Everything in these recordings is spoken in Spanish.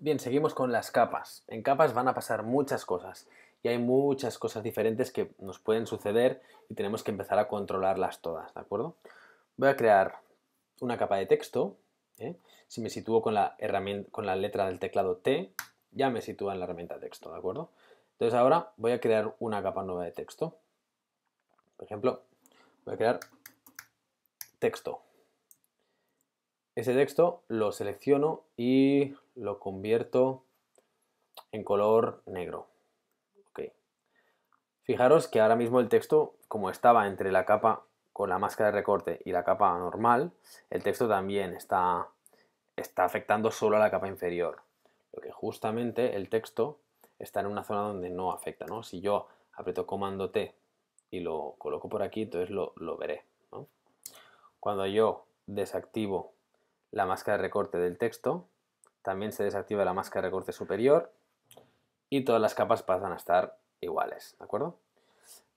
Bien, seguimos con las capas. En capas van a pasar muchas cosas y hay muchas cosas diferentes que nos pueden suceder y tenemos que empezar a controlarlas todas, ¿de acuerdo? Voy a crear una capa de texto. ¿eh? Si me sitúo con la, herramienta, con la letra del teclado T, ya me sitúa en la herramienta texto, ¿de acuerdo? Entonces ahora voy a crear una capa nueva de texto. Por ejemplo, voy a crear texto. Ese texto lo selecciono y lo convierto en color negro. Fijaros que ahora mismo el texto, como estaba entre la capa con la máscara de recorte y la capa normal, el texto también está, afectando solo a la capa inferior. Lo que justamente el texto está en una zona donde no afecta. Si yo aprieto comando T y lo coloco por aquí, entonces lo, veré. Cuando yo desactivo la máscara de recorte del texto, también se desactiva la máscara de corte superior y todas las capas pasan a estar iguales, ¿de acuerdo?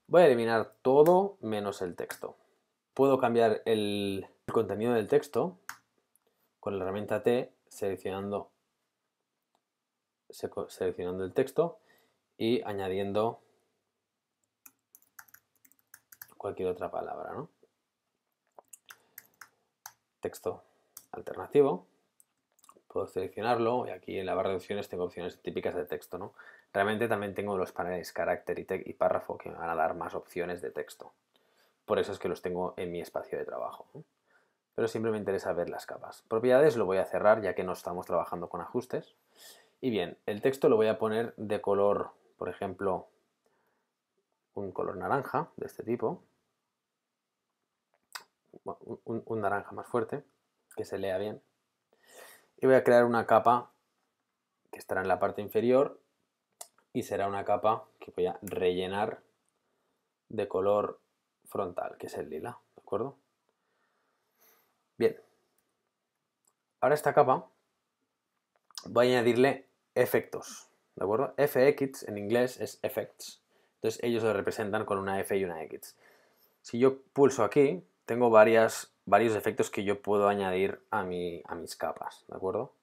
Voy a eliminar todo menos el texto. Puedo cambiar el contenido del texto con la herramienta T seleccionando, seleccionando el texto y añadiendo cualquier otra palabra, ¿no? Texto alternativo puedo seleccionarlo y aquí en la barra de opciones tengo opciones típicas de texto. ¿no? Realmente también tengo los paneles carácter y, y párrafo que me van a dar más opciones de texto. Por eso es que los tengo en mi espacio de trabajo. Pero siempre me interesa ver las capas. Propiedades lo voy a cerrar ya que no estamos trabajando con ajustes. Y bien, el texto lo voy a poner de color, por ejemplo, un color naranja de este tipo. un naranja más fuerte, que se lea bien y voy a crear una capa que estará en la parte inferior y será una capa que voy a rellenar de color frontal, que es el lila, ¿de acuerdo? Bien. Ahora esta capa voy a añadirle efectos, ¿de acuerdo? FX en inglés es effects. Entonces ellos lo representan con una F y una X. Si yo pulso aquí, tengo varias varios efectos que yo puedo añadir a, a mis capas, ¿de acuerdo?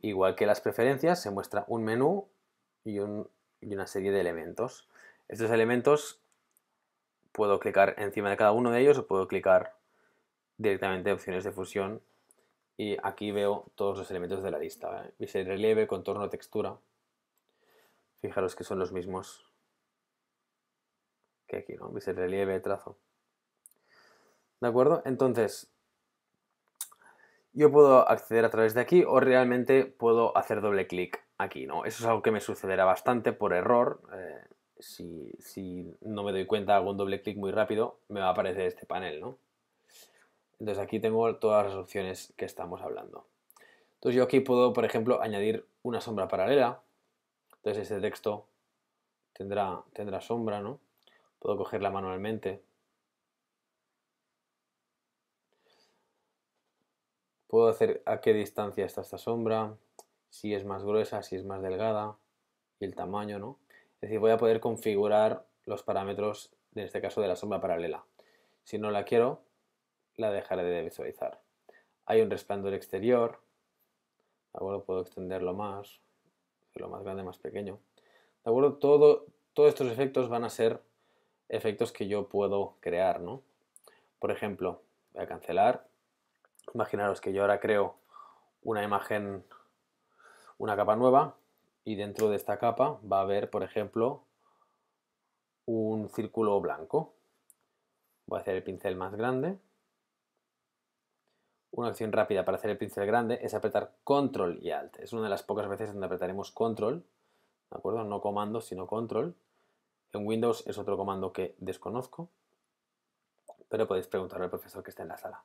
Igual que las preferencias, se muestra un menú y, una serie de elementos. Estos elementos puedo clicar encima de cada uno de ellos o puedo clicar directamente opciones de fusión y aquí veo todos los elementos de la lista. ¿eh? relieve, contorno, textura. Fijaros que son los mismos que aquí, ¿no? relieve, trazo. ¿De acuerdo? Entonces, yo puedo acceder a través de aquí o realmente puedo hacer doble clic aquí, ¿no? Eso es algo que me sucederá bastante por error. Eh, si, no me doy cuenta, hago un doble clic muy rápido, me va a aparecer este panel, ¿no? Entonces aquí tengo todas las opciones que estamos hablando. Entonces yo aquí puedo, por ejemplo, añadir una sombra paralela. Entonces este texto tendrá, tendrá sombra, ¿no? Puedo cogerla manualmente. Puedo hacer a qué distancia está esta sombra, si es más gruesa, si es más delgada y el tamaño, ¿no? Es decir, voy a poder configurar los parámetros, en este caso de la sombra paralela. Si no la quiero, la dejaré de visualizar. Hay un resplandor exterior, ¿de acuerdo? Puedo extenderlo más, lo más grande, más pequeño. ¿De acuerdo? Todo, todos estos efectos van a ser efectos que yo puedo crear, ¿no? Por ejemplo, voy a cancelar Imaginaros que yo ahora creo una imagen, una capa nueva, y dentro de esta capa va a haber, por ejemplo, un círculo blanco. Voy a hacer el pincel más grande. Una opción rápida para hacer el pincel grande es apretar Control y Alt. Es una de las pocas veces donde apretaremos Control, ¿de acuerdo? No comando, sino Control. En Windows es otro comando que desconozco, pero podéis preguntarle al profesor que esté en la sala.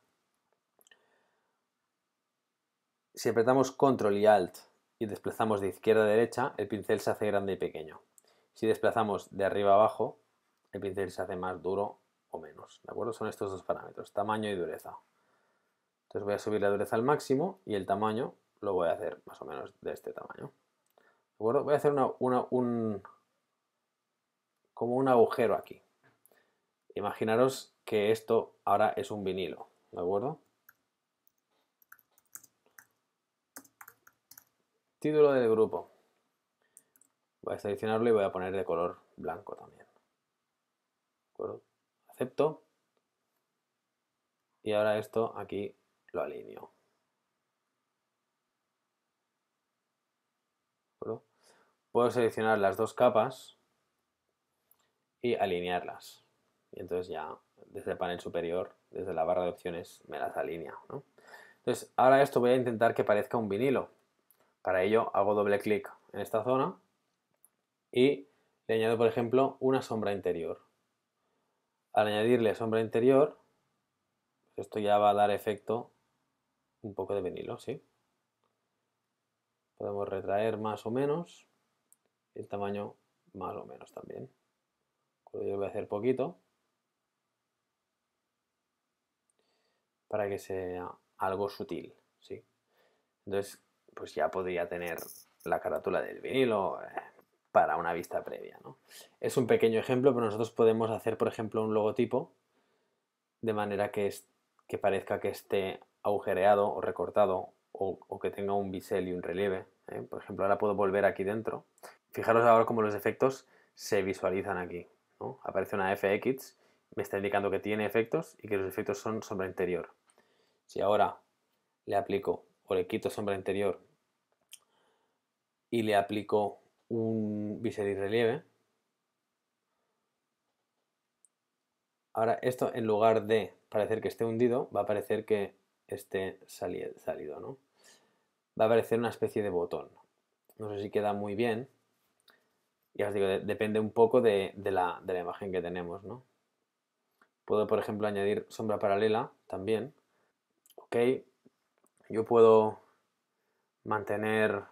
Si apretamos Control y Alt y desplazamos de izquierda a derecha, el pincel se hace grande y pequeño. Si desplazamos de arriba a abajo, el pincel se hace más duro o menos. ¿De acuerdo? Son estos dos parámetros, tamaño y dureza. Entonces voy a subir la dureza al máximo y el tamaño lo voy a hacer más o menos de este tamaño. ¿De acuerdo? Voy a hacer un, como un agujero aquí. Imaginaros que esto ahora es un vinilo. ¿De acuerdo? Título del grupo. Voy a seleccionarlo y voy a poner de color blanco también. Acepto. Y ahora esto aquí lo alineo. Puedo seleccionar las dos capas y alinearlas. Y entonces ya desde el panel superior, desde la barra de opciones, me las alinea. Entonces ahora esto voy a intentar que parezca un vinilo. Para ello hago doble clic en esta zona y le añado, por ejemplo, una sombra interior. Al añadirle sombra interior, esto ya va a dar efecto un poco de vinilo, ¿sí? Podemos retraer más o menos el tamaño más o menos también. Yo voy a hacer poquito para que sea algo sutil, ¿sí? Entonces, pues ya podría tener la carátula del vinilo eh, para una vista previa. Es un pequeño ejemplo, pero nosotros podemos hacer, por ejemplo, un logotipo de manera que, que parezca que esté agujereado o recortado o, que tenga un bisel y un relieve. ¿eh? Por ejemplo, ahora puedo volver aquí dentro. Fijaros ahora cómo los efectos se visualizan aquí. Aparece una FX, me está indicando que tiene efectos y que los efectos son sombra interior. Si ahora le aplico le quito sombra interior y le aplico un y relieve. Ahora esto en lugar de parecer que esté hundido, va a parecer que esté salido, ¿no? Va a aparecer una especie de botón. No sé si queda muy bien. Ya os digo, depende un poco de, la, imagen que tenemos, ¿no? Puedo, por ejemplo, añadir sombra paralela también. Ok, yo puedo mantener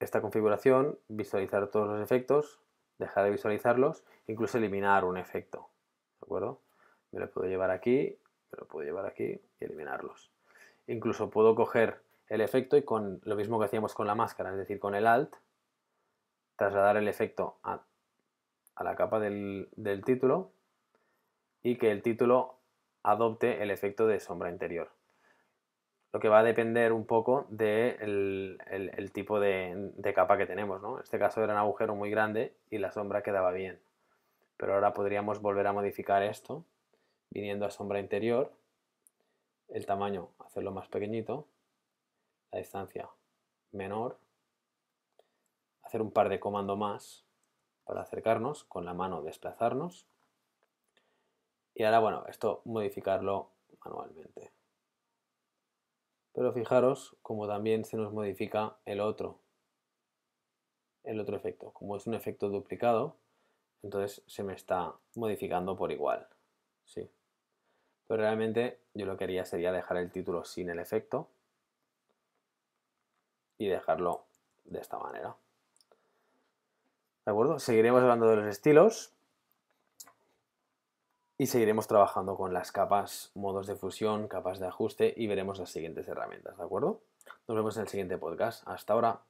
esta configuración, visualizar todos los efectos, dejar de visualizarlos, incluso eliminar un efecto. ¿De acuerdo? Me lo puedo llevar aquí, me lo puedo llevar aquí y eliminarlos. Incluso puedo coger el efecto y con lo mismo que hacíamos con la máscara, es decir, con el alt, trasladar el efecto a, la capa del título y que el título adopte el efecto de sombra interior lo que va a depender un poco del tipo de, capa que tenemos. En este caso era un agujero muy grande y la sombra quedaba bien. Pero ahora podríamos volver a modificar esto, viniendo a sombra interior, el tamaño hacerlo más pequeñito, la distancia menor, hacer un par de comandos más para acercarnos, con la mano desplazarnos. Y ahora, bueno, esto modificarlo manualmente. Pero fijaros como también se nos modifica el otro, el otro efecto. Como es un efecto duplicado, entonces se me está modificando por igual. Sí. Pero realmente yo lo que haría sería dejar el título sin el efecto y dejarlo de esta manera. ¿De acuerdo? Seguiremos hablando de los estilos y seguiremos trabajando con las capas, modos de fusión, capas de ajuste y veremos las siguientes herramientas, ¿de acuerdo? Nos vemos en el siguiente podcast. Hasta ahora.